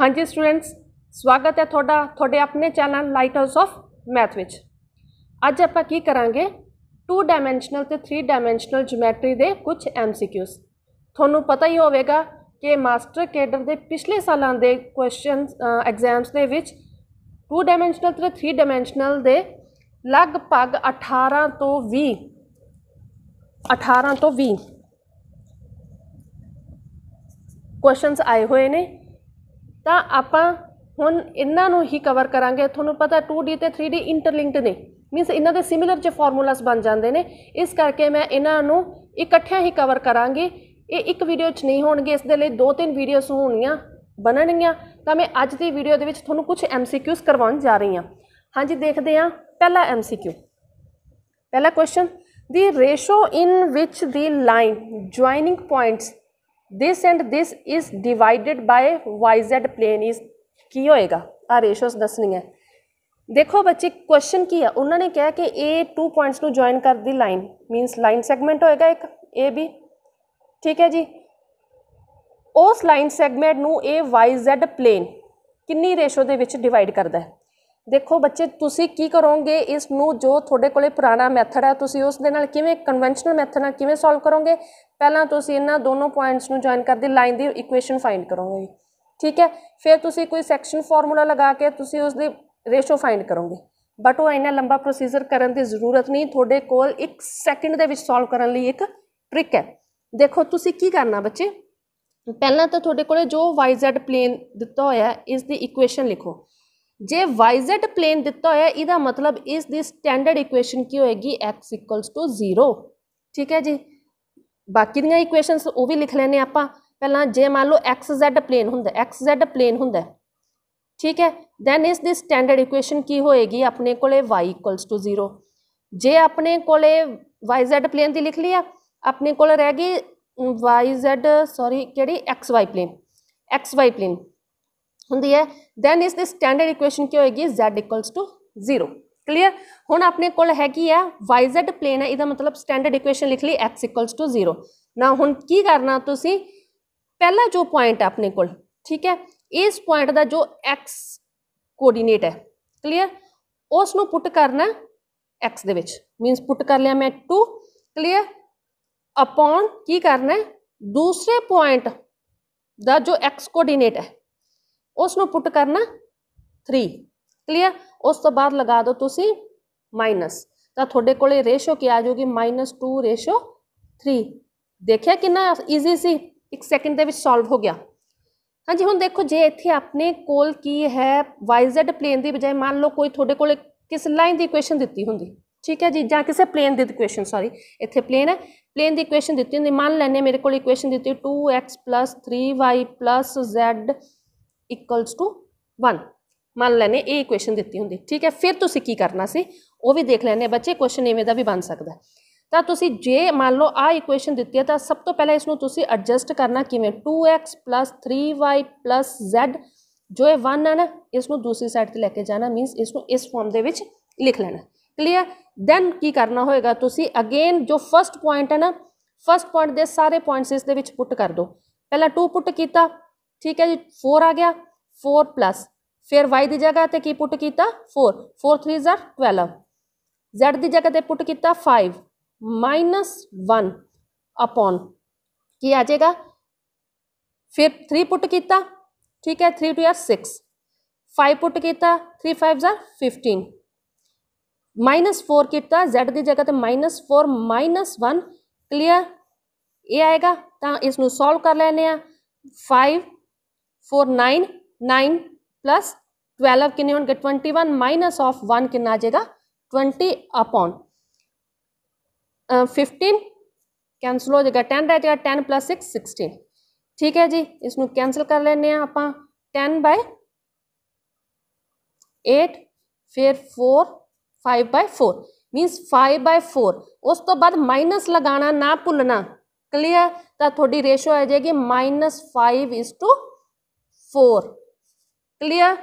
ਹਾਂਜੀ ਸਟੂਡੈਂਟਸ ਸਵਾਗਤ ਹੈ ਤੁਹਾਡਾ ਤੁਹਾਡੇ ਆਪਣੇ channel lighthouse of math ਵਿੱਚ ਅੱਜ ਆਪਾਂ ਕੀ ਕਰਾਂਗੇ 2 ਡਾਈਮੈਂਸ਼ਨਲ ਤੇ 3 ਡਾਈਮੈਂਸ਼ਨਲ ਜਿਓਮੈਟਰੀ ਦੇ ਕੁਝ ਐਮਸੀਕਿਊਸ ਤੁਹਾਨੂੰ ਪਤਾ ਹੀ ਹੋਵੇਗਾ ਕਿ ਮਾਸਟਰ ਕੈਡਰ ਦੇ ਪਿਛਲੇ ਸਾਲਾਂ ਦੇ ਕੁਐਸਚਨਸ ਐਗਜ਼ਾਮਸ ਦੇ ਵਿੱਚ 2 ਡਾਈਮੈਂਸ਼ਨਲ ਤੇ 3 ਡਾਈਮੈਂਸ਼ਨਲ ਦੇ ਲਗਭਗ 18 ਤੋਂ 20 18 ਤੋਂ 20 ਕੁਐਸਚਨਸ ਆਏ ਹੋਏ ਨੇ ਤਾਂ ਆਪਾਂ ਹੁਣ ਇਹਨਾਂ ਨੂੰ ਹੀ ਕਵਰ ਕਰਾਂਗੇ ਤੁਹਾਨੂੰ ਪਤਾ 2D ਤੇ 3D ਇੰਟਰਲਿੰਕਡ ਨੇ ਮੀਨਸ ਇਹਨਾਂ ਦੇ ਸਿਮਿਲਰ ਜੇ ਫਾਰਮੂਲਾਸ ਬਣ ਜਾਂਦੇ ਨੇ ਇਸ ਕਰਕੇ ਮੈਂ ਇਹਨਾਂ ਨੂੰ ਇਕੱਠਿਆਂ ਹੀ ਕਵਰ ਕਰਾਂਗੀ ਇਹ ਇੱਕ ਵੀਡੀਓ 'ਚ ਨਹੀਂ ਹੋਣਗੇ ਇਸ ਦੇ ਲਈ ਦੋ ਤਿੰਨ ਵੀਡੀਓਸ ਹੋਣੀਆਂ ਬਣਨਗੀਆਂ ਤਾਂ ਮੈਂ ਅੱਜ ਦੀ ਵੀਡੀਓ ਦੇ ਵਿੱਚ ਤੁਹਾਨੂੰ ਕੁਝ ਐਮਸੀਕਿਊਸ ਕਰਵਾਉਣ ਜਾ ਰਹੀ ਹਾਂ ਹਾਂਜੀ ਦੇਖਦੇ ਹਾਂ ਪਹਿਲਾ ਐਮਸੀਕਿਊ ਪਹਿਲਾ ਕੁਐਸਚਨ ਦੀ ਰੇਸ਼ੋ ਇਨ ਵਿਚ ਦੀ line joining points this and this is divided by yz plane is ਕੀ ਹੋਏਗਾ ਆ ਰੇਸ਼ੋਸ ਦੱਸਣੀ ਹੈ ਦੇਖੋ ਬੱਚੇ ਕੁਐਸਚਨ ਕੀ ਹੈ ਉਹਨਾਂ ਨੇ ਕਿਹਾ ਕਿ ਇਹ ਟੂ ਪੁਆਇੰਟਸ ਨੂੰ ਜੁਆਇਨ ਕਰਦੀ ਲਾਈਨ ਮੀਨਸ ਲਾਈਨ ਸੈਗਮੈਂਟ ਹੋਏਗਾ ਇੱਕ ਏ ਬੀ ਠੀਕ ਹੈ ਜੀ ਉਸ ਲਾਈਨ ਸੈਗਮੈਂਟ ਨੂੰ ਇਹ yz ਪਲੇਨ ਕਿੰਨੀ ਰੇਸ਼ੋ ਦੇ ਵਿੱਚ ਡਿਵਾਈਡ ਕਰਦਾ ਹੈ ਦੇਖੋ ਬੱਚੇ ਤੁਸੀਂ ਕੀ ਕਰੋਗੇ ਇਸ ਨੂੰ ਜੋ ਤੁਹਾਡੇ ਕੋਲੇ ਪੁਰਾਣਾ ਮੈਥਡ ਹੈ ਤੁਸੀਂ ਉਸ ਦੇ ਨਾਲ ਕਿਵੇਂ ਕਨਵੈਨਸ਼ਨਲ ਮੈਥਡ ਨਾਲ ਕਿਵੇਂ ਸੋਲਵ ਕਰੋਗੇ ਪਹਿਲਾਂ ਤੁਸੀਂ ਇਹਨਾਂ ਦੋਨੋਂ ਪੁਆਇੰਟਸ ਨੂੰ ਜੁਆਇਨ ਕਰਦੇ ਲਾਈਨ ਦੀ ਇਕੁਏਸ਼ਨ ਫਾਈਂਡ ਕਰੋਗੇ ਠੀਕ ਹੈ ਫਿਰ ਤੁਸੀਂ ਕੋਈ ਸੈਕਸ਼ਨ ਫਾਰਮੂਲਾ ਲਗਾ ਕੇ ਤੁਸੀਂ ਉਸ ਦੀ ਰੇਸ਼ੋ ਫਾਈਂਡ ਕਰੋਗੇ ਬਟ ਉਹ ਇੰਨਾ ਲੰਬਾ ਪ੍ਰੋਸੀਜਰ ਕਰਨ ਦੀ ਜ਼ਰੂਰਤ ਨਹੀਂ ਤੁਹਾਡੇ ਕੋਲ ਇੱਕ ਸੈਕਿੰਡ ਦੇ ਵਿੱਚ ਸੋਲਵ ਕਰਨ ਲਈ ਇੱਕ ਟ੍ਰਿਕ ਹੈ ਦੇਖੋ ਤੁਸੀਂ ਕੀ ਕਰਨਾ ਬੱਚੇ ਪਹਿਲਾਂ ਤਾਂ ਤੁਹਾਡੇ ਕੋਲੇ ਜੋ yz ਪਲੇਨ ਦਿੱਤਾ ਹੋਇਆ ਇਸ ਦੀ ਇਕੁਏਸ਼ਨ ਲਿਖੋ ਜੇ yz ਪਲੇਨ ਦਿੱਤਾ ਹੋਇਆ ਇਹਦਾ ਮਤਲਬ ਇਸ ਦੀ ਸਟੈਂਡਰਡ ਇਕੁਏਸ਼ਨ ਕੀ ਹੋਏਗੀ x 0 ਠੀਕ ਹੈ ਜੀ ਬਾਕੀ ਦੀਆਂ ਇਕੁਏਸ਼ਨਸ ਉਹ ਵੀ ਲਿਖ ਲੈਨੇ ਆਪਾਂ ਪਹਿਲਾਂ ਜੇ ਮੰਨ ਲਓ xz ਪਲੇਨ ਹੁੰਦਾ xz ਪਲੇਨ ਹੁੰਦਾ ਠੀਕ ਹੈ ਦੈਨ ਇਸ ਦੀ ਸਟੈਂਡਰਡ ਇਕੁਏਸ਼ਨ ਕੀ ਹੋਏਗੀ ਆਪਣੇ ਕੋਲੇ y 0 ਜੇ ਆਪਣੇ ਕੋਲੇ yz ਪਲੇਨ ਦੀ ਲਿਖ ਲਿਆ ਆਪਣੇ ਕੋਲ ਰਹਿ ਗਈ yz ਸੌਰੀ ਕਿਹੜੀ xy ਪਲੇਨ xy ਪਲੇਨ ਹੁੰਦੀ ਹੈ ਦੈਨ ਇਸ ਦੀ ਸਟੈਂਡਰਡ ਇਕੁਏਸ਼ਨ ਕੀ ਹੋਏਗੀ z 0 ਕਲੀਅਰ ਹੁਣ ਆਪਣੇ ਕੋਲ ਹੈਗੀ ਆ yz ਪਲੇਨ ਹੈ ਇਹਦਾ ਮਤਲਬ ਸਟੈਂਡਰਡ ਇਕੁਏਸ਼ਨ ਲਿਖ ਲਈ x 0 ਨਾ ਹੁਣ ਕੀ ਕਰਨਾ ਤੁਸੀਂ ਪਹਿਲਾ ਜੋ ਪੁਆਇੰਟ ਆਪਣੇ ਕੋਲ ਠੀਕ ਹੈ ਇਸ ਪੁਆਇੰਟ ਦਾ ਜੋ x ਕੋਆਰਡੀਨੇਟ ਹੈ ਕਲੀਅਰ ਉਸ ਨੂੰ ਪੁੱਟ ਕਰਨਾ x ਦੇ ਵਿੱਚ ਮੀਨਸ ਪੁੱਟ ਕਰ ਲਿਆ ਮੈਂ 2 ਕਲੀਅਰ ਅਪਨ ਕੀ ਕਰਨਾ ਹੈ ਦੂਸਰੇ ਪੁਆਇੰਟ ਦਾ ਜੋ x ਕੋਆਰਡੀਨੇਟ ਹੈ ਉਸ ਨੂੰ ਪੁੱਟ ਕਰਨਾ 3 ਕਲੀਅਰ ਉਸ ਤੋਂ ਬਾਅਦ ਲਗਾ ਦਿਓ ਤੁਸੀਂ ਮਾਈਨਸ ਤਾਂ ਤੁਹਾਡੇ ਕੋਲੇ ਰੇਸ਼ੋ ਕੀ ਆ ਜਾਊਗੀ -2 ਰੇਸ਼ੋ 3 ਦੇਖਿਆ ਕਿੰਨਾ ਈਜ਼ੀ ਸੀ ਇੱਕ ਸੈਕਿੰਡ ਦੇ ਵਿੱਚ ਸੋਲਵ ਹੋ ਗਿਆ ਹਾਂਜੀ ਹੁਣ ਦੇਖੋ ਜੇ ਇੱਥੇ ਆਪਣੇ ਕੋਲ ਕੀ ਹੈ yz ਪਲੇਨ ਦੀ ਬਜਾਏ ਮੰਨ ਲਓ ਕੋਈ ਤੁਹਾਡੇ ਕੋਲ ਕਿਸ ਲਾਈਨ ਦੀ ਇਕੁਏਸ਼ਨ ਦਿੱਤੀ ਹੁੰਦੀ ਠੀਕ ਹੈ ਜੀ ਜਾਂ ਕਿਸੇ ਪਲੇਨ ਦੀ ਇਕੁਏਸ਼ਨ ਸੌਰੀ ਇੱਥੇ ਪਲੇਨ ਹੈ ਪਲੇਨ ਦੀ ਇਕੁਏਸ਼ਨ ਦਿੱਤੀ ਹੁੰਦੀ ਮੰਨ ਲੈਨੇ ਮੇਰੇ ਕੋਲ ਇਕੁਏਸ਼ਨ ਦਿੱਤੀ 2x 3y z equals to 1 ਮੰਨ ਲੈਨੇ ਇਹ ਇਕੁਏਸ਼ਨ ਦਿੱਤੀ ਹੁੰਦੀ ਠੀਕ ਹੈ ਫਿਰ ਤੁਸੀਂ ਕੀ ਕਰਨਾ ਸੀ ਉਹ ਵੀ ਦੇਖ ਲੈਨੇ ਬੱਚੇ ਕੁਐਸਚਨ ਇਵੇਂ ਦਾ ਵੀ ਬਣ ਸਕਦਾ ਤਾਂ ਤੁਸੀਂ ਜੇ ਮੰਨ ਲਓ ਆ ਇਕੁਏਸ਼ਨ ਦਿੱਤੀ ਹੈ ਤਾਂ ਸਭ ਤੋਂ ਪਹਿਲਾਂ ਇਸ ਨੂੰ ਤੁਸੀਂ ਐਡਜਸਟ ਕਰਨਾ ਕਿਵੇਂ 2x 3y z ਜੋ ਇਹ 1 ਹੈ ਨਾ ਇਸ ਨੂੰ ਦੂਸਰੀ ਸਾਈਡ ਤੇ ਲੈ ਕੇ ਜਾਣਾ ਮੀਨਸ ਇਸ ਨੂੰ ਇਸ ਫਾਰਮ ਦੇ ਵਿੱਚ ਲਿਖ ਲੈਣਾ ਕਲੀਅਰ ਦੈਨ ਕੀ ਕਰਨਾ ਹੋਏਗਾ ਤੁਸੀਂ ਅਗੇਨ ਜੋ ਫਰਸਟ ਪੁਆਇੰਟ ਹੈ ਨਾ ਫਰਸਟ ਪੁਆਇੰਟ ਦੇ ਸਾਰੇ ਪੁਆਇੰਟਸ ਇਸ ਦੇ ਵਿੱਚ ਪੁੱਟ ਕਰ ਦਿਓ ਪਹਿਲਾਂ 2 ਪੁੱਟ ਕੀਤਾ ठीक है जी फोर आ गया फोर प्लस फिर वाई की जगह तो पुट किया फोर फोर थ्री जार ट्वेल्व जैड की जगह तो पुट किया फाइव माइनस वन अपॉन की आ जाएगा फिर थ्री पुट किया ठीक है थ्री टू जार सिक्स फाइव पुट किया थ्री फाइव जार फिफ्टीन माइनस फोर किया जैड की जगह पर minus four minus one clear ये आएगा तो इसको सॉल्व कर लेने five four nine nine plus twelve किन्ने होंगे twenty one minus of one कि आ जाएगा ट्वेंटी अपॉन फिफ्टीन कैंसल हो जाएगा टेन रह जाएगा टेन प्लस सिक्स सिक्सटीन ठीक है जी इस कैंसल कर लें आप टेन बाय एट फिर four five by four minus five by four उस तो बाद माइनस लगाना ना भुलना क्लीयर तो थोड़ी रेशो आ जाएगी minus five is to 4 clear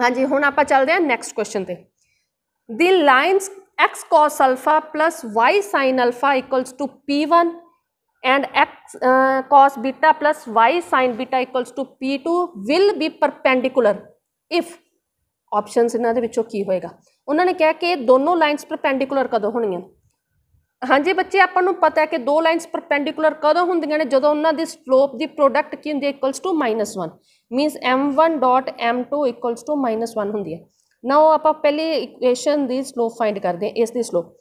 ਹਾਂਜੀ ਹੁਣ ਆਪਾਂ ਚੱਲਦੇ ਹਾਂ ਨੈਕਸਟ ਕੁਐਸਚਨ ਤੇ ਦੀ lines x cos alpha plus y sin alpha equals to p1 and x uh, cos beta plus y sin beta equals to p2 will be perpendicular if options ਇਹਨਾਂ ਦੇ ਵਿੱਚੋਂ ਕੀ ਹੋਏਗਾ ਉਹਨਾਂ ਨੇ ਕਿਹਾ ਕਿ ਦੋਨੋਂ ਲਾਈਨਸ ਪਰਪੈਂਡੀਕੂਲਰ ਕਦੋਂ ਹੋਣੀਆਂ ਹਾਂਜੀ ਬੱਚੇ ਆਪਾਂ ਨੂੰ ਪਤਾ ਹੈ ਕਿ ਦੋ ਲਾਈਨਸ ਪਰਪੈਂਡੀਕੂਲਰ ਕਦੋਂ ਹੁੰਦੀਆਂ ਨੇ ਜਦੋਂ ਉਹਨਾਂ ਦੀ ਸਲੋਪ ਦੀ ਪ੍ਰੋਡਕਟ ਕੀ ਹੁੰਦੀ ਹੈ equals to -1 means m2 equals to -1 ਹੁੰਦੀ ਹੈ ਨਾਓ ਆਪਾਂ ਪਹਿਲੇ ਇਕੁਏਸ਼ਨ ਦੀ ਸਲੋਪ ਫਾਈਂਡ ਕਰਦੇ ਹਾਂ ਇਸ ਦੀ ਸਲੋਪ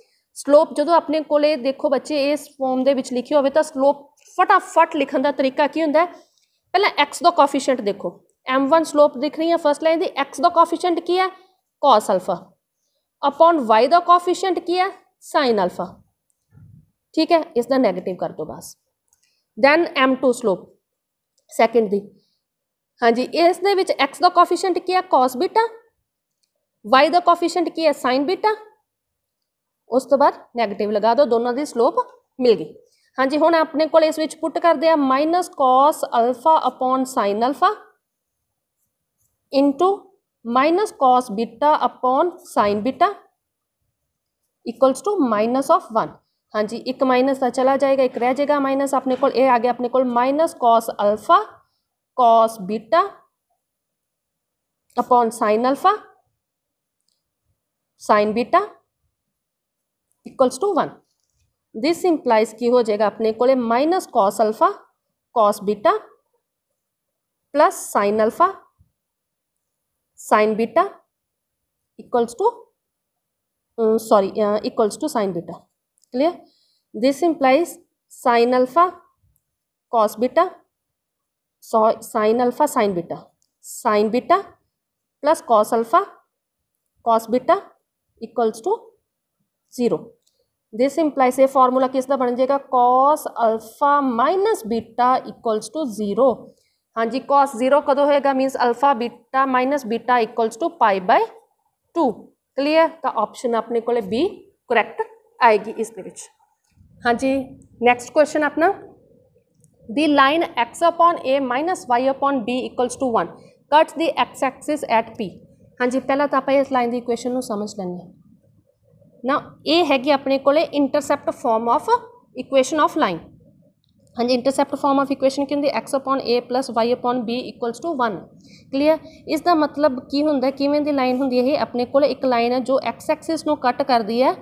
ਸਲੋਪ ਜਦੋਂ ਆਪਣੇ ਕੋਲੇ ਦੇਖੋ ਬੱਚੇ ਇਸ ਫਾਰਮ ਦੇ ਵਿੱਚ ਲਿਖੀ ਹੋਵੇ ਤਾਂ ਸਲੋਪ ਫਟਾਫਟ ਲਿਖਣ ਦਾ ਤਰੀਕਾ ਕੀ ਹੁੰਦਾ ਪਹਿਲਾਂ x ਦਾ ਕੋਫੀਸ਼ੀਐਂਟ ਦੇਖੋ m1 ਸਲੋਪ ਦਿਖ ਰਹੀ ਹੈ ਫਰਸਟ ਲਾਈਨ ਦੀ x ਦਾ ਕੋਫੀਸ਼ੀਐਂਟ ਕੀ ਹੈ cos α ਅਪਨ y ਦਾ ਕੋਫੀਸ਼ੀਐਂਟ ਕੀ ਹੈ sin α ठीक है इसका नैगेटिव कर दो बस then m two slope second की हाँ जी इस एक्स का कॉफिशेंट की है कॉस बीटा वाई का कॉफिशेंट की है साइन बीटा उस तो बाद नैगेटिव लगा दो दोनों की स्लोप मिल गई हाँ जी हूँ अपने को इस पुट कर हैं minus cos alpha upon sine alpha into minus cos beta upon sine beta equals to minus of one हाँ जी एक माइनस का चला जाएगा एक रह जाएगा माइनस अपने को आ गया अपने को minus cos alpha cos beta upon sine alpha sine beta equals to one this implies की हो जाएगा अपने को minus cos alpha cos beta plus sine alpha sine beta equals to sorry equals to sine beta clear this implies sine alpha cos beta so sine alpha sine beta sine beta plus cos alpha cos beta equals to zero this implies ये formula किसका बन जाएगा cos alpha minus beta equals to zero हाँ जी cos zero कदों होएगा means alpha beta minus beta equals to pi by two clear तो option अपने को बी करैक्ट आएगी इस हाँ जी नैक्सट क्वेश्चन अपना the line line x upon a minus y upon b equals to 1 cuts the x axis at हाँ जी पहला तो आप इस लाइन की इक्ुएशन समझ लें ना ये हैगी अपने को intercept form of equation of line हाँ जी इंटरसैप्ट फॉर्म ऑफ इक्ुएशन की होंगी x upon a plus y upon b equals to one clear इसका मतलब की होंगे किमें की लाइन होंगी अपने को लाइन है जो एक्स एक्सिस कट करती है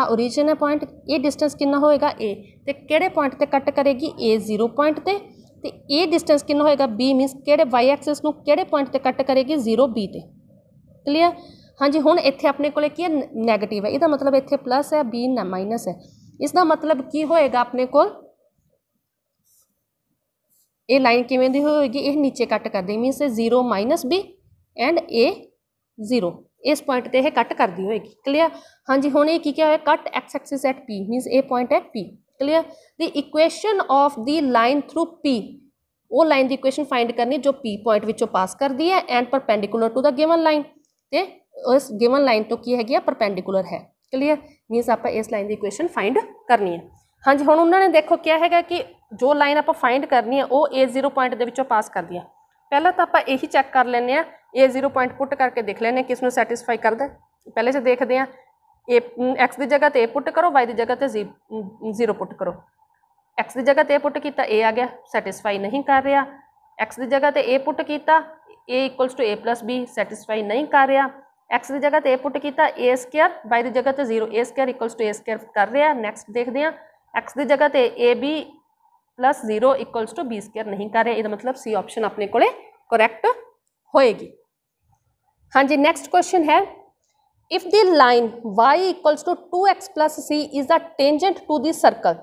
आ ओरिजिनल पॉइंट ये डिस्टेंस कि होएगा ए तो किइंट पर कट करेगी ए जीरो पॉइंट पर तो ये डिस्टेंस कि होएगा बी मीनस किई एक्सिस किइंट पर कट करेगी जीरो बी से क्लीयर हाँ जी हूँ इतने अपने को नैगेटिव है यदा मतलब इतने प्लस है बी न माइनस है इसका मतलब की होएगा अपने को लाइन किमें होगी नीचे कट कर दे means zero minus b and a zero ਇਸ ਪੁਆਇੰਟ ਤੇ ਇਹ ਕੱਟ ਕਰਦੀ ਹੋਏਗੀ ਕਲੀਅਰ ਹਾਂਜੀ ਹੁਣ ਇਹ ਕੀ ਕਿਹਾ ਹੋਇਆ cut x axis at p means ਇਹ ਪੁਆਇੰਟ ਹੈ p ਕਲੀਅਰ ਦੀ ਇਕੁਏਸ਼ਨ ਆਫ ਦੀ ਲਾਈਨ ਥਰੂ p ਉਹ ਲਾਈਨ ਦੀ ਇਕੁਏਸ਼ਨ ਫਾਈਂਡ ਕਰਨੀ ਜੋ p ਪੁਆਇੰਟ ਵਿੱਚੋਂ ਪਾਸ ਕਰਦੀ ਹੈ ਐਂਡ ਪਰਪੈਂਡੀਕੂਲਰ ਟੂ ਦਾ ਗਿਵਨ ਲਾਈਨ ਤੇ ਉਸ ਗਿਵਨ ਲਾਈਨ ਤੋਂ ਕੀ ਹੈਗੀ ਆ ਪਰਪੈਂਡੀਕੂਲਰ ਹੈ ਕਲੀਅਰ ਮੀਨਸ ਆਪਾਂ ਇਸ ਲਾਈਨ ਦੀ ਇਕੁਏਸ਼ਨ ਫਾਈਂਡ ਕਰਨੀ ਹੈ ਹਾਂਜੀ ਹੁਣ ਉਹਨਾਂ ਨੇ ਦੇਖੋ ਕਿਹਾ ਹੈਗਾ ਕਿ ਜੋ ਲਾਈਨ ਆਪਾਂ ਫਾਈਂਡ ਕਰਨੀ ਹੈ ਉਹ a0 ਪੁਆਇੰਟ ਦੇ ਵਿੱਚੋਂ ਪਾਸ ਕਰਦੀ ਹੈ ਪਹਿਲਾਂ ਤਾਂ ਆਪਾਂ ਇਹੀ ਚੈੱਕ ਕਰ ਲੈਂਦੇ ਆ ये जीरो पॉइंट पुट करके देख लें कि इसमें सैटिस्फाई कर दे पहले से देखते हैं ए एक्स हम्म, की जगह तो ए पुट करो वाई की जगह तो जी जीरो पुट करो एक्स की जगह तो ए पुट किया ए आ गया सैटिस्फाई नहीं कर रहा एक्स की जगह तो ए पुट किया a equals to a plus b satisfy नहीं कर रहा एक्स की जगह तो ए पुट किया ए स्केयर वाई की जगह तो zero a square equals to a square कर रहा नैक्सट देखते हैं एक्स की जगह तो a b plus zero equals to b square नहीं कर रहा यह मतलब सी ऑप्शन अपने को होएगी हाँ जी नेक्स्ट क्वेश्चन है if the line y equals to two x plus c is the tangent to the circle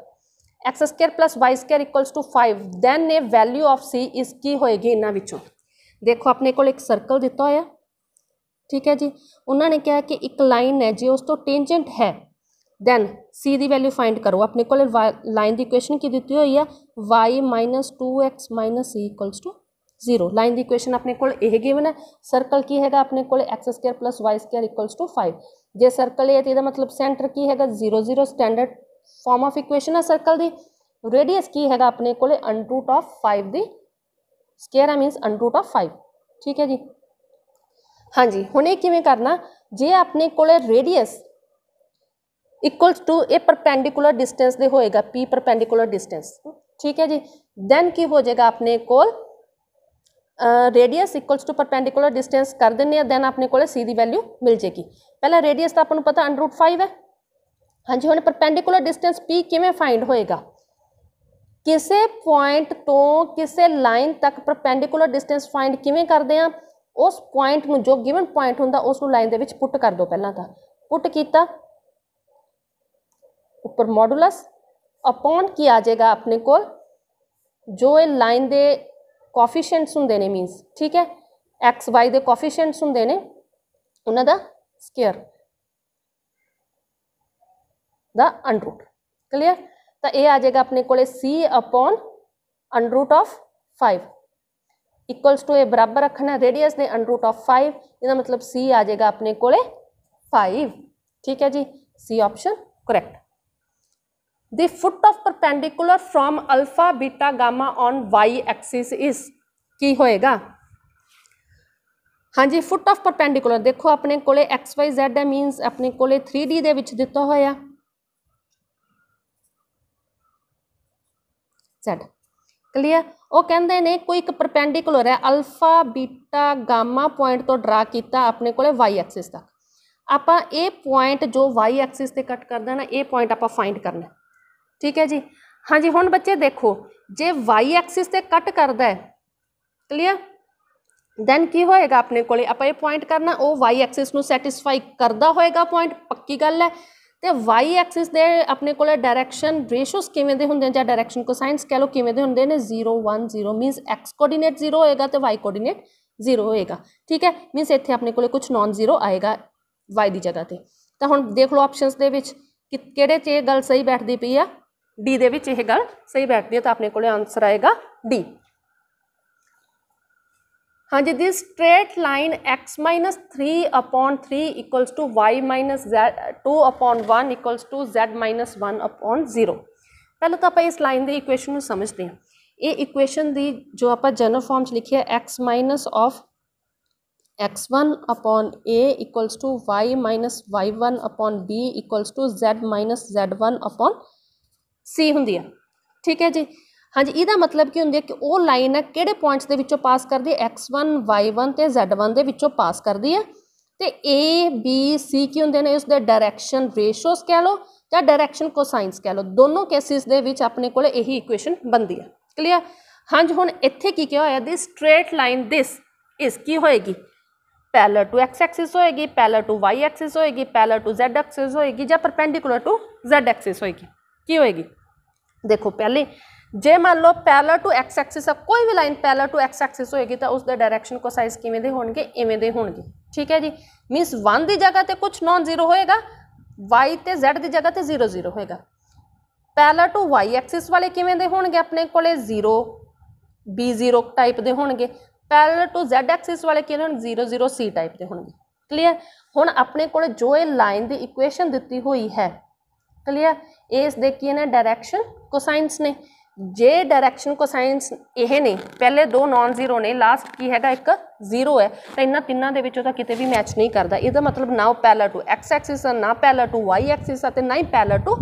x square plus y square equals to five then a value of c is की होएगी इन्हों ਵਿੱਚੋਂ ਦੇਖੋ ਆਪਣੇ ਕੋਲ ਇੱਕ circle ਦਿੱਤਾ ਹੋਇਆ ਠੀਕ ਹੈ ਜੀ ਉਹਨਾਂ ਨੇ ਕਿਹਾ ਕਿ ਇੱਕ ਲਾਈਨ टेंजेंट है दैन सी ਟੈਂਜੈਂਟ ਹੈ ਦੈਨ c ਦੀ ਵੈਲਿਊ लाइन की क्वेश्चन की ਲਾਈਨ हुई है y minus two x minus c equals to zero line की इक्वेशन अपने को गिवन है सर्कल की हैगा अपने को x square plus y square equals to five जो सर्कल है तो यह मतलब सेंटर की है zero zero standard form of equation है सर्कल की रेडियस की है अपने को under root of five the square है मीनस अनरूट ऑफ फाइव ठीक है जी हाँ जी हमें किमें करना जे अपने को radius equal to a perpendicular distance दे होएगा पी परपेंडिकुलर डिस्टेंस ठीक है जी दैन की हो जाएगा अपने कोल radius equals to perpendicular distance ਕਰ ਦਿੰਨੇ ਆ ਦੈਨ ਆਪਣੇ ਕੋਲੇ c ਦੀ ਵੈਲਿਊ ਮਿਲ ਜੇਗੀ ਪਹਿਲਾਂ ਰੇਡੀਅਸ ਤਾਂ ਆਪਾਂ ਨੂੰ ਪਤਾ √5 ਹੈ ਹਾਂਜੀ ਹੁਣ ਪਰਪੈਂਡੀਕੂਲਰ ਡਿਸਟੈਂਸ p ਕਿਵੇਂ ਫਾਈਂਡ ਹੋਏਗਾ ਕਿਸੇ ਪੁਆਇੰਟ ਤੋਂ ਕਿਸੇ ਲਾਈਨ ਤੱਕ ਪਰਪੈਂਡੀਕੂਲਰ ਡਿਸਟੈਂਸ ਫਾਈਂਡ ਕਿਵੇਂ ਕਰਦੇ ਆ ਉਸ ਪੁਆਇੰਟ ਨੂੰ ਜੋ ਗਿਵਨ ਪੁਆਇੰਟ ਹੁੰਦਾ ਉਸ ਨੂੰ ਲਾਈਨ ਦੇ ਵਿੱਚ ਪੁੱਟ ਕਰ ਦਿਓ ਪਹਿਲਾਂ ਤਾਂ ਪੁੱਟ ਕੀਤਾ ਉੱਪਰ ਮੋਡੂਲਸ ਅਪੋਨ ਕੀ ਆ ਜਾਏਗਾ ਆਪਣੇ ਕੋਲ ਜੋ ਇਹ ਲਾਈਨ ਦੇ कॉफिशेंट्स होंगे ने मीनस ठीक है एक्स वाई के कॉफिशेंट्स होंगे ने उन्होंने स्केयर द अंडरूट क्लीयर तो यह आ जाएगा अपने को c upon under root of five equals to a बराबर रखना रेडियस ने अंडरूट ऑफ फाइव यहाँ मतलब सी आ जाएगा अपने को फाइव ठीक है जी c option correct the foot of perpendicular from alpha beta gamma on y axis is ਕੀ ਹੋਏਗਾ ਹਾਂਜੀ ਫੁੱਟ ਆਫ ਪਰਪੈਂਡੀਕੂਲਰ ਦੇਖੋ ਆਪਣੇ ਕੋਲੇ ਐਕਸ ਵਾਈ ਜ਼ੈਡ ਹੈ ਮੀਨਸ ਆਪਣੇ ਕੋਲੇ 3D ਦੇ ਵਿੱਚ ਦਿੱਤਾ ਹੋਇਆ ਜ਼ੈਡ ਕਲੀਅਰ ਉਹ ਕਹਿੰਦੇ ਨੇ ਕੋਈ ਇੱਕ ਪਰਪੈਂਡੀਕੂਲਰ ਹੈ ਅਲਫਾ ਬੀਟਾ ਗਾਮਾ ਪੁਆਇੰਟ ਤੋਂ ਡਰਾ ਕੀਤਾ ਆਪਣੇ ਕੋਲੇ y ਐਕਸਿਸ ਤੱਕ ਆਪਾਂ ਇਹ ਪੁਆਇੰਟ ਜੋ y ਐਕਸਿਸ ਤੇ ਕੱਟ ਕਰ ਦੇਣਾ ਇਹ ਪੁਆਇੰਟ ਆਪਾਂ ਫਾਈਂਡ ਕਰਨਾ ਠੀਕ ਹੈ ਜੀ ਹਾਂਜੀ ਹੁਣ ਬੱਚੇ ਦੇਖੋ ਜੇ y ਐਕਸਿਸ ਤੇ ਕੱਟ ਕਰਦਾ ਹੈ ਕਲੀਅਰ ਦੈਨ ਕੀ ਹੋਏਗਾ ਆਪਣੇ ਕੋਲੇ ਆਪਾਂ ਇਹ ਪੁਆਇੰਟ ਕਰਨਾ ਉਹ y ਐਕਸਿਸ ਨੂੰ ਸੈਟੀਸਫਾਈ ਕਰਦਾ ਹੋਏਗਾ ਪੁਆਇੰਟ ਪੱਕੀ ਗੱਲ ਹੈ ਤੇ y ਐਕਸਿਸ ਦੇ ਆਪਣੇ ਕੋਲੇ ਡਾਇਰੈਕਸ਼ਨ ਰੇਸ਼ੋਸ ਕਿਵੇਂ ਦੇ ਹੁੰਦੇ ਨੇ ਜਾਂ ਡਾਇਰੈਕਸ਼ਨ ਕੋਸਾਈਨਸ ਕਹ ਲੋ ਕਿਵੇਂ ਦੇ ਹੁੰਦੇ ਨੇ 0 1 0 ਮੀਨਸ x ਕੋਆਰਡੀਨੇਟ 0 ਹੋਏਗਾ ਤੇ y ਕੋਆਰਡੀਨੇਟ 0 ਹੋਏਗਾ ਠੀਕ ਹੈ ਮੀਨਸ ਇੱਥੇ ਆਪਣੇ ਕੋਲੇ ਕੁਝ ਨਾਨ ਜ਼ੀਰੋ ਆਏਗਾ y ਦੀ ਜਗ੍ਹਾ ਤੇ ਤਾਂ ਹੁਣ ਦੇਖ ਲਓ ਆਪਸ਼ਨਸ ਦੇ ਵਿੱਚ ਕਿਹੜੇ 'ਚ ਇਹ ਗੱਲ ਸਹੀ ਬੈਠਦੀ ਪਈ ਆ ਡੀ ਦੇ ਵਿੱਚ ਇਹ ਗੱਲ ਸਹੀ ਬੈਠਦੀ ਹੈ ਤਾਂ ਆਪਣੇ ਕੋਲੇ ਆਨਸਰ ਆਏਗਾ ਡੀ ਹਾਂਜੀ the straight line x 3 upon 3 y z 2 upon 1 z 1 upon 0 ਪਹਿਲਾਂ ਤਾਂ ਆਪਾਂ ਇਸ ਲਾਈਨ ਦੀ ਇਕੁਏਸ਼ਨ ਨੂੰ ਸਮਝਦੇ ਹਾਂ ਇਹ ਇਕੁਏਸ਼ਨ ਦੀ ਜੋ ਆਪਾਂ ਜਨਰਲ ਫਾਰਮ ਚ ਲਿਖੀ ਹੈ x of x1 upon a equals to y minus y1 upon b equals to z minus z1 upon ਸੀ ਹੁੰਦੀ ਹੈ ਠੀਕ ਹੈ ਜੀ ਹਾਂਜੀ ਇਹਦਾ ਮਤਲਬ ਕੀ ਹੁੰਦਾ ਹੈ ਕਿ ਉਹ ਲਾਈਨ ਹੈ ਕਿਹੜੇ ਪੁਆਇੰਟਸ ਦੇ ਵਿੱਚੋਂ ਪਾਸ ਕਰਦੀ ਹੈ x1 y1 ਤੇ z1 ਦੇ ਵਿੱਚੋਂ ਪਾਸ ਕਰਦੀ ਹੈ ਤੇ a b c ਕੀ ਹੁੰਦੇ ਨੇ ਉਸ ਦੇ ਡਾਇਰੈਕਸ਼ਨ ਰੇਸ਼ੋਸ ਕਹਿ ਲਓ ਜਾਂ ਡਾਇਰੈਕਸ਼ਨ ਕੋਸਾਈਨਸ ਕਹਿ ਲਓ ਦੋਨੋਂ ਕੇਸਿਸ ਦੇ ਵਿੱਚ ਆਪਣੇ ਕੋਲ ਇਹੀ ਇਕੁਏਸ਼ਨ ਬਣਦੀ ਹੈ ਕਲੀਅਰ ਹਾਂਜੀ ਹੁਣ ਇੱਥੇ ਕੀ ਕਿਹਾ ਹੋਇਆ ਦੀ ਸਟ੍ਰੇਟ ਲਾਈਨ ਦਿਸ ਇਸ ਕੀ ਹੋਏਗੀ ਪੈਰਲਲ ਟੂ x ਐਕਸਿਸ ਹੋਏਗੀ ਪੈਰਲਲ ਟੂ y ਐਕਸਿਸ ਹੋਏਗੀ ਪੈਰਲਲ ਟੂ z ਐਕਸਿਸ ਹੋਏਗੀ ਜਾਂ ਪਰਪੈਂਡੀਕੂਲਰ ਟੂ z ਐਕਸਿਸ ਹੋਏਗੀ ਕੀ ਹੋਏਗੀ देखो पहले जे मान लो पैलर टू एक्स एक्सिस कोई भी line parallel to x axis होएगी तो उसके डायरेक्शन को साइज किमें हो होगी ठीक है जी मीनस वन की जगह तो कुछ नॉन जीरो होएगा वाई तो जैड की जगह तो जीरो जीरो होएगा पैलर टू वाई एक्सिस वाले किमें हो अपने को जीरो बी जीरो टाइप के हो गए पैलर टू जैड एक्सिस वाले कि जीरो जीरो सी टाइप के होगी क्लीयर हूँ अपने को जो ये लाइन की इक्ुएशन दिती हुई है क्लियर एस देखिए ना डायरेक्शन कोसाइंस ने जे डायरेक्शन ਕੋਸਾਈਨਸ ਇਹ ਨੇ ਪਹਿਲੇ ਦੋ ਨਾਨ ਜ਼ੀਰੋ ਨੇ ਲਾਸਟ ਕੀ ਹੈਗਾ ਇੱਕ ਜ਼ੀਰੋ ਹੈ ਤਾਂ ਇਹਨਾਂ ਤਿੰਨਾਂ ਦੇ ਵਿੱਚੋਂ ਤਾਂ ਕਿਤੇ ਵੀ ਮੈਚ ਨਹੀਂ ਕਰਦਾ ਇਹਦਾ ਮਤਲਬ ਨਾ ਉਹ ਪੈਰਲਲ ਟੂ ਐਕਸ ਐਕਸਿਸ ਹੈ ਨਾ ਪੈਰਲਲ ਟੂ ਵਾਈ ਐਕਸਿਸ ਹੈ ਤੇ ਨਾ ਹੀ ਪੈਰਲਲ ਟੂ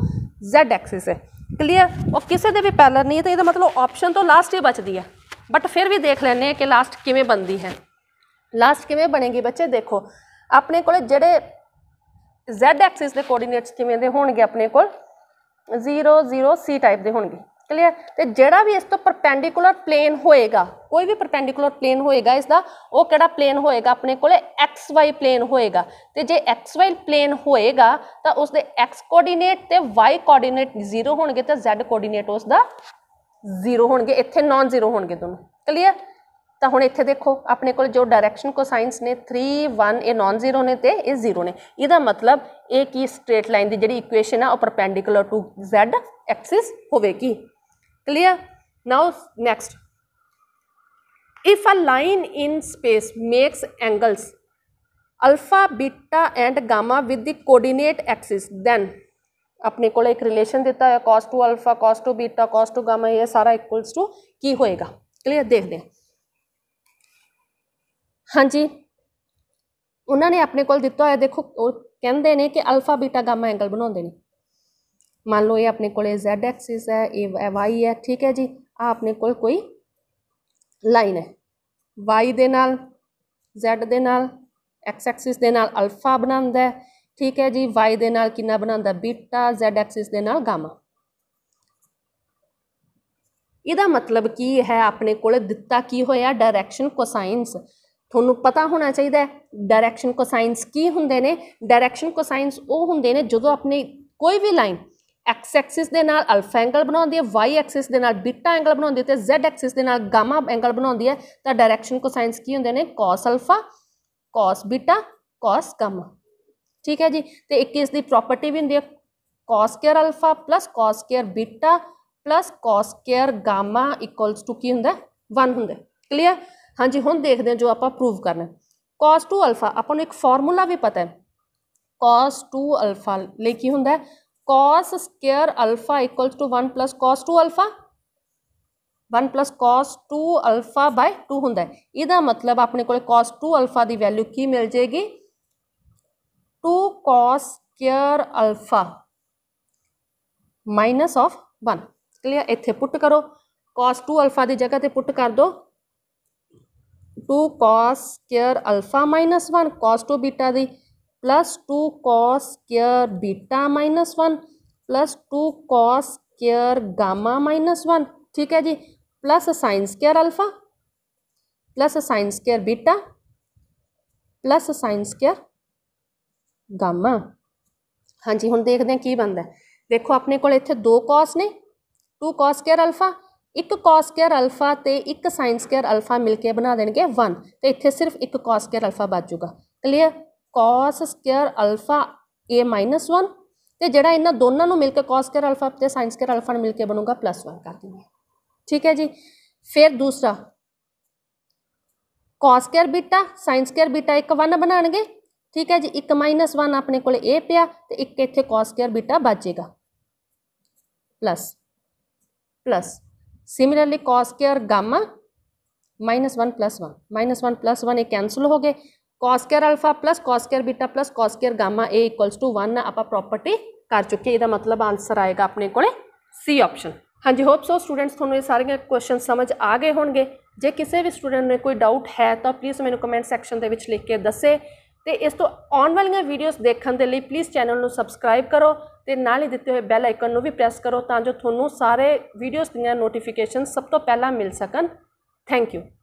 ਜ਼ੈਡ ਐਕਸਿਸ ਹੈ ਕਲੀਅਰ ਉਹ ਕਿਸੇ ਦੇ ਵੀ ਪੈਰਲਲ ਨਹੀਂ ਹੈ ਤਾਂ ਇਹਦਾ ਮਤਲਬ ਆਪਸ਼ਨ ਤੋਂ ਲਾਸਟ ਹੀ ਬਚਦੀ ਹੈ ਬਟ ਫਿਰ ਵੀ ਦੇਖ ਲੈਣੇ ਕਿ ਲਾਸਟ ਕਿਵੇਂ ਬਣਦੀ ਹੈ ਲਾਸਟ ਕਿਵੇਂ ਬਣੇਗੀ ਬੱਚੇ ਦੇਖੋ ਆਪਣੇ ਕੋਲ ਜਿਹੜੇ z ਐਕਸਿਸ ਦੇ ਕੋਆਰਡੀਨੇਟਸ ਕਿਵੇਂ ਦੇ ਹੋਣਗੇ ਆਪਣੇ ਕੋਲ 0 0 c ਟਾਈਪ ਦੇ ਹੋਣਗੇ ਕਲੀਅਰ ਤੇ ਜਿਹੜਾ ਵੀ ਇਸ ਤੋਂ ਪਰਪੈਂਡੀਕੂਲਰ ਪਲੇਨ ਹੋਏਗਾ ਕੋਈ ਵੀ ਪਰਪੈਂਡੀਕੂਲਰ ਪਲੇਨ ਹੋਏਗਾ ਇਸ ਦਾ ਉਹ ਕਿਹੜਾ ਪਲੇਨ ਹੋਏਗਾ ਆਪਣੇ ਕੋਲੇ ਐਕਸ ਵਾਈ ਪਲੇਨ ਹੋਏਗਾ ਤੇ ਜੇ ਐਕਸ ਵਾਈ ਪਲੇਨ ਹੋਏਗਾ ਤਾਂ ਉਸ ਦੇ ਐਕਸ ਕੋਆਰਡੀਨੇਟ ਤੇ ਵਾਈ ਕੋਆਰਡੀਨੇਟ 0 ਹੋਣਗੇ ਤੇ z ਕੋਆਰਡੀਨੇਟ ਉਸ ਦਾ 0 ਹੋਣਗੇ ਇੱਥੇ ਨਾਨ 0 ਹੋਣਗੇ ਦੋਨੋਂ ਕਲੀਅਰ ਤਾਂ ਹੁਣ ਇੱਥੇ ਦੇਖੋ ਆਪਣੇ ਕੋਲ ਜੋ ਡਾਇਰੈਕਸ਼ਨ ਕੋਸਾਈਨਸ ਨੇ 3 1 ਇਹ ਨਾਨ ਜ਼ੀਰੋ ਨੇ ਤੇ ਇਹ ਜ਼ੀਰੋ ਨੇ ਇਹਦਾ ਮਤਲਬ ਇਹ ਕੀ ਸਟ੍ਰੇਟ ਲਾਈਨ ਦੀ ਜਿਹੜੀ ਇਕੁਏਸ਼ਨ ਆ ਉਹ ਪਰਪੈਂਡੀਕੂਲਰ ਟੂ z ਐਕਸਿਸ ਹੋਵੇਗੀ clear now next if a line in space makes angles alpha beta and gamma with the coordinate axis then अपने को एक रिलेशन देता है cos two alpha cos two beta cos two gamma ये सारा equals to की होएगा clear देख लें ਹਾਂਜੀ ਉਹਨਾਂ ਨੇ ਆਪਣੇ ਕੋਲ ਦਿੱਤਾ ਹੋਇਆ ਦੇਖੋ ਉਹ ਕਹਿੰਦੇ ਨੇ ਕਿ ਅਲਫਾ ਬੀਟਾ ਗਾਮਾ ਐਂਗਲ ਬਣਾਉਂਦੇ ਨੇ ਮੰਨ ਲਓ ਇਹ ਆਪਣੇ ਕੋਲੇ z ਐਕਸਿਸ ਹੈ ਇਹ y ਹੈ ਠੀਕ ਹੈ ਜੀ ਆ ਆਪਣੇ ਕੋਲ ਕੋਈ ਲਾਈਨ ਹੈ y ਦੇ ਨਾਲ z ਦੇ ਨਾਲ x ਐਕਸਿਸ ਦੇ ਨਾਲ ਅਲਫਾ ਬਣਾਉਂਦਾ ਹੈ ਠੀਕ ਹੈ ਜੀ y ਦੇ ਨਾਲ ਕਿੰਨਾ ਬਣਾਉਂਦਾ ਬੀਟਾ z ਐਕਸਿਸ ਦੇ ਨਾਲ ਗਾਮਾ ਇਹਦਾ ਮਤਲਬ ਕੀ ਹੈ ਆਪਣੇ ਕੋਲ ਦਿੱਤਾ ਕੀ ਹੋਇਆ ਡਾਇਰੈਕਸ਼ਨ ਕੋਸਾਈਨਸ ਤੁਹਾਨੂੰ ਪਤਾ ਹੋਣਾ ਚਾਹੀਦਾ ਹੈ ਡਾਇਰੈਕਸ਼ਨ ਕੋਸਾਈਨਸ ਕੀ ਹੁੰਦੇ ਨੇ ਡਾਇਰੈਕਸ਼ਨ ਕੋਸਾਈਨਸ ਉਹ ਹੁੰਦੇ ਨੇ ਜਦੋਂ ਆਪਣੀ ਕੋਈ ਵੀ ਲਾਈਨ ਐਕਸ ਐਕਸਿਸ ਦੇ ਨਾਲ ਅਲਫਾ ਐਂਗਲ ਬਣਾਉਂਦੀ ਹੈ ਵਾਈ ਐਕਸਿਸ ਦੇ ਨਾਲ ਬੀਟਾ ਐਂਗਲ ਬਣਾਉਂਦੀ ਹੈ ਤੇ ਜ਼ੈਡ ਐਕਸਿਸ ਦੇ ਨਾਲ ਗਾਮਾ ਐਂਗਲ ਬਣਾਉਂਦੀ ਹੈ ਤਾਂ ਡਾਇਰੈਕਸ਼ਨ ਕੋਸਾਈਨਸ ਕੀ ਹੁੰਦੇ ਨੇ cos alpha cos beta cos gamma ਠੀਕ ਹੈ ਜੀ ਤੇ ਇੱਕ ਇਸ ਦੀ ਪ੍ਰੋਪਰਟੀ ਵੀ ਹੁੰਦੀ ਹੈ cos square alpha cos square beta cos square gamma equals to ਕੀ ਹੁੰਦਾ 1 ਹੁੰਦਾ ਕਲੀਅਰ ਹਾਂਜੀ ਹੁਣ ਦੇਖਦੇ ਹਾਂ ਜੋ ਆਪਾਂ ਪ੍ਰੂਵ ਕਰਨਾ cos 2 ਅਲਫਾ ਆਪਾਂ ਨੂੰ ਇੱਕ ਫਾਰਮੂਲਾ ਵੀ ਪਤਾ ਹੈ cos 2 ਅਲਫਾ ਲਈ ਕੀ ਹੁੰਦਾ ਹੈ cos square alpha equals to 1 plus cos 2 alpha 1 plus cos 2 alpha by 2 ਹੁੰਦਾ ਹੈ ਇਹਦਾ ਮਤਲਬ ਆਪਣੇ ਕੋਲੇ cos 2 alpha ਦੀ ਵੈਲਿਊ ਕੀ ਮਿਲ ਜੇਗੀ 2 cos square alpha minus of 1 clear ਇੱਥੇ ਪੁੱਟ ਕਰੋ cos 2 alpha ਦੀ ਜਗ੍ਹਾ ਤੇ ਪੁੱਟ ਕਰ ਦਿਓ two cos square alpha minus one cos two beta दी plus two cos square beta minus one plus two cos square gamma minus one ठीक है जी plus sine square alpha plus sine square beta plus sine gamma हाँ जी हम देखते हैं की बनता है देखो अपने को दो कॉस ने टू कॉस square अल्फा ਇੱਕ cos² α ਅਲਫਾ ਤੇ ਇੱਕ sin² α ਅਲਫਾ ਮਿਲ ਕੇ ਬਣਾ ਦੇਣਗੇ 1 ਤੇ ਇੱਥੇ ਸਿਰਫ ਇੱਕ cos² α ਅਲਫਾ ਬਚ ਜਾਊਗਾ ਕਲੀਅਰ cos² α ਅਲਫਾ a 1 ਤੇ ਜਿਹੜਾ ਇਹਨਾਂ ਦੋਨਾਂ ਨੂੰ ਮਿਲ ਕੇ cos² α ਅਲਫਾ ਤੇ sin² α ਅਲਫਾ ਨੂੰ ਮਿਲ ਕੇ ਬਣੂਗਾ +1 ਕਰ ਦਿੰਦੇ ਠੀਕ ਹੈ ਜੀ ਫਿਰ ਦੂਸਰਾ cos² β ਬੀਟਾ β ਬੀਟਾ ਇੱਕ 1 ਬਣਾਣਗੇ ਠੀਕ ਹੈ ਜੀ 1 1 ਆਪਣੇ ਕੋਲ a ਪਿਆ ਤੇ ਇੱਕ ਇੱਥੇ cos² β ਬੀਟਾ ਬਚੇਗਾ plus plus Similarly, cos square gamma minus 1 plus 1. Minus 1 plus 1 ये cancel हो गए cos square alpha plus cos square beta plus cos square gamma a equals to 1 ਆਪਾਂ property ਕਰ ਚੁੱਕੇ ਇਹਦਾ ਮਤਲਬ ਆਨਸਰ ਆਏਗਾ ਆਪਣੇ ਕੋਲੇ C ਆਪਸ਼ਨ ਹਾਂਜੀ ਹੋਪ ਸੋ ਸਟੂਡੈਂਟਸ ਤੁਹਾਨੂੰ ਇਹ ਸਾਰੀਆਂ ਕੁਐਸਚਨ ਸਮਝ ਆ ਗਏ ਹੋਣਗੇ ਜੇ ਕਿਸੇ ਵੀ ਸਟੂਡੈਂਟ ਨੇ ਕੋਈ ਡਾਊਟ ਹੈ ਤਾਂ ਪਲੀਜ਼ ਮੈਨੂੰ ਕਮੈਂਟ ਸੈਕਸ਼ਨ ਦੇ ਵਿੱਚ ਲਿਖ ਕੇ ਦੱਸੇ ਤੇ ਇਸ ਤੋਂ ਆਉਣ ਵਾਲੀਆਂ ਵੀਡੀਓਜ਼ ਦੇਖਣ ਦੇ ਲਈ ਪਲੀਜ਼ ਚੈਨਲ ਨੂੰ ਸਬਸਕ੍ਰਾਈਬ ਕਰੋ ਤੇ ਨਾਲ ਹੀ ਦਿੱਤੇ ਹੋਏ ਬੈਲ ਆਈਕਨ ਨੂੰ ਵੀ ਪ੍ਰੈਸ ਕਰੋ ਤਾਂ ਜੋ ਤੁਹਾਨੂੰ ਸਾਰੇ ਵੀਡੀਓਜ਼ ਦੀਆਂ ਨੋਟੀਫਿਕੇਸ਼ਨ ਸਭ ਤੋਂ ਪਹਿਲਾਂ ਮਿਲ ਸਕਣ ਥੈਂਕ ਯੂ